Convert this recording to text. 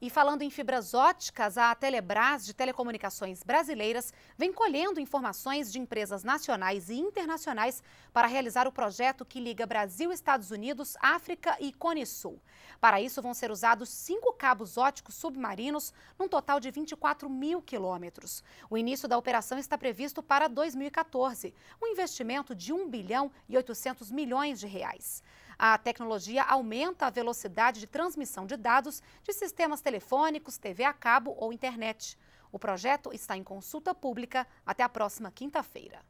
E falando em fibras óticas, a Telebrás de Telecomunicações Brasileiras vem colhendo informações de empresas nacionais e internacionais para realizar o projeto que liga Brasil, Estados Unidos, África e Cone Sul. Para isso, vão ser usados cinco cabos óticos submarinos, num total de 24 mil quilômetros. O início da operação está previsto para 2014, um investimento de 1 bilhão e 800 milhões de reais. A tecnologia aumenta a velocidade de transmissão de dados de sistemas telefônicos, TV a cabo ou internet. O projeto está em consulta pública até a próxima quinta-feira.